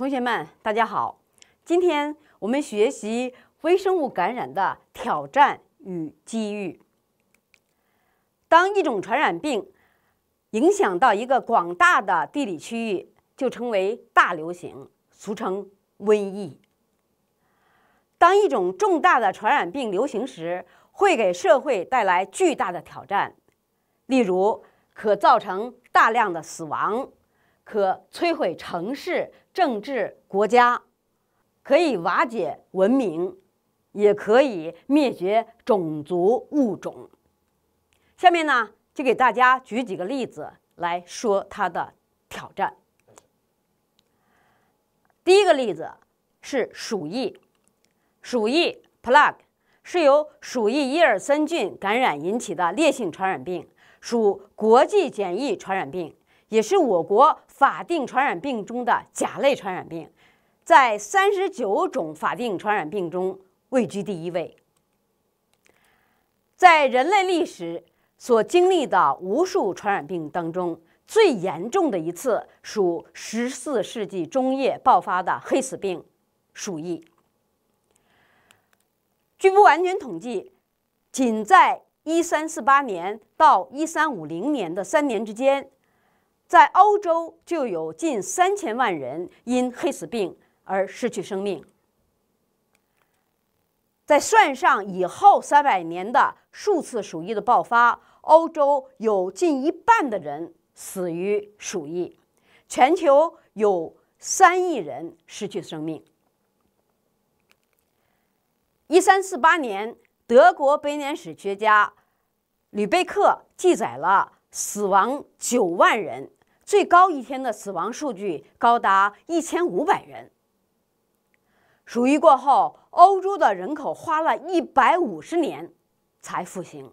同学们，大家好！今天我们学习微生物感染的挑战与机遇。当一种传染病影响到一个广大的地理区域，就称为大流行，俗称瘟疫。当一种重大的传染病流行时，会给社会带来巨大的挑战，例如可造成大量的死亡。可摧毁城市、政治国家，可以瓦解文明，也可以灭绝种族物种。下面呢，就给大家举几个例子来说它的挑战。第一个例子是鼠疫。鼠疫 p l u g 是由鼠疫伊尔森菌感染引起的烈性传染病，属国际检疫传染病。也是我国法定传染病中的甲类传染病，在三十九种法定传染病中位居第一位。在人类历史所经历的无数传染病当中，最严重的一次属十四世纪中叶爆发的黑死病鼠疫。据不完全统计，仅在一三四八年到一三五零年的三年之间。在欧洲就有近三千万人因黑死病而失去生命。再算上以后三百年的数次鼠疫的爆发，欧洲有近一半的人死于鼠疫，全球有三亿人失去生命。一三四八年，德国编年史学家吕贝克记载了死亡九万人。最高一天的死亡数据高达一千五百人。鼠疫过后，欧洲的人口花了一百五十年才复兴。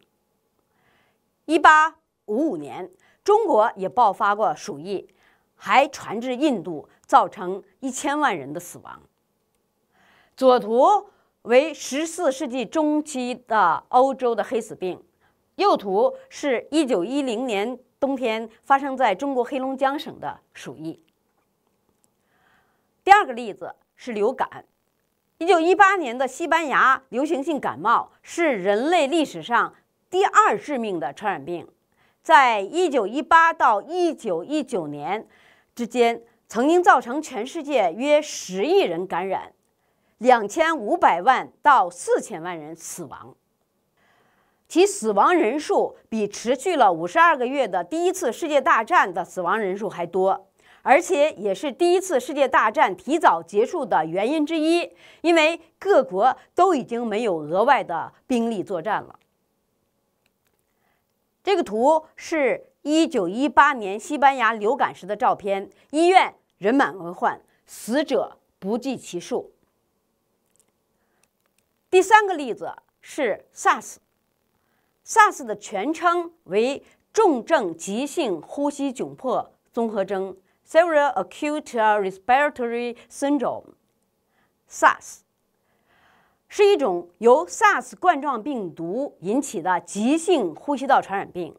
一八五五年，中国也爆发过鼠疫，还传至印度，造成一千万人的死亡。左图为十四世纪中期的欧洲的黑死病，右图是一九一零年。冬天发生在中国黑龙江省的鼠疫。第二个例子是流感。一九一八年的西班牙流行性感冒是人类历史上第二致命的传染病，在一九一八到一九一九年之间，曾经造成全世界约十亿人感染，两千五百万到四千万人死亡。其死亡人数比持续了五十二个月的第一次世界大战的死亡人数还多，而且也是第一次世界大战提早结束的原因之一，因为各国都已经没有额外的兵力作战了。这个图是一九一八年西班牙流感时的照片，医院人满为患，死者不计其数。第三个例子是 SARS。SARS 的全称为重症急性呼吸窘迫综合征 （Severe Acute Respiratory Syndrome，SARS） 是一种由 SARS 冠状病毒引起的急性呼吸道传染病。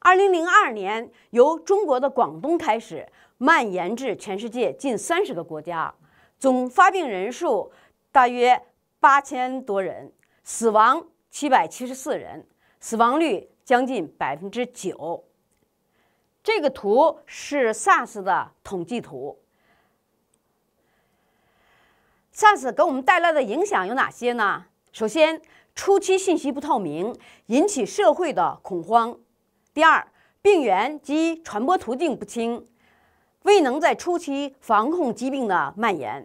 二零零二年，由中国的广东开始蔓延至全世界近三十个国家，总发病人数大约八千多人，死亡七百七十四人。死亡率将近百分之九。这个图是 SARS 的统计图。SARS 给我们带来的影响有哪些呢？首先，初期信息不透明，引起社会的恐慌；第二，病原及传播途径不清，未能在初期防控疾病的蔓延；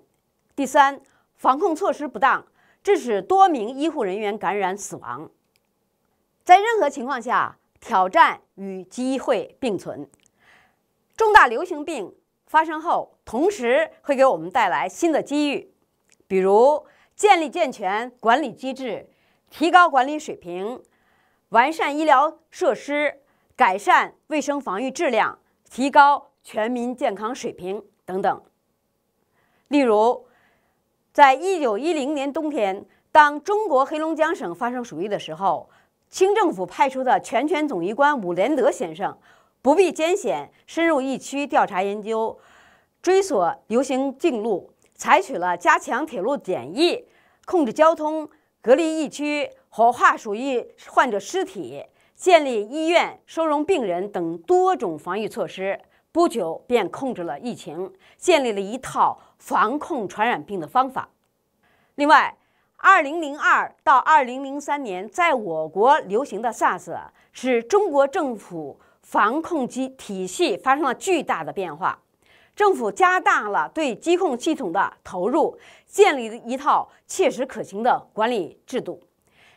第三，防控措施不当，致使多名医护人员感染死亡。在任何情况下，挑战与机会并存。重大流行病发生后，同时会给我们带来新的机遇，比如建立健全管理机制、提高管理水平、完善医疗设施、改善卫生防御质量、提高全民健康水平等等。例如，在一九一零年冬天，当中国黑龙江省发生鼠疫的时候。清政府派出的全权总医官伍连德先生，不避艰险，深入疫区调查研究，追索流行径路，采取了加强铁路检疫、控制交通、隔离疫区、火化鼠疫患者尸体、建立医院收容病人等多种防御措施，不久便控制了疫情，建立了一套防控传染病的方法。另外。二零零二到二零零三年，在我国流行的 SARS，使中国政府防控机体系发生了巨大的变化。政府加大了对疾控系统的投入，建立了一套切实可行的管理制度，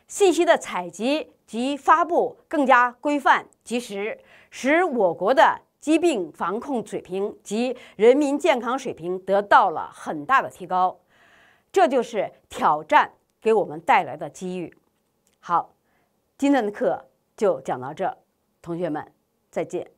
信息的采集及发布更加规范、及时，使我国的疾病防控水平及人民健康水平得到了很大的提高。这就是挑战给我们带来的机遇。好，今天的课就讲到这，同学们，再见。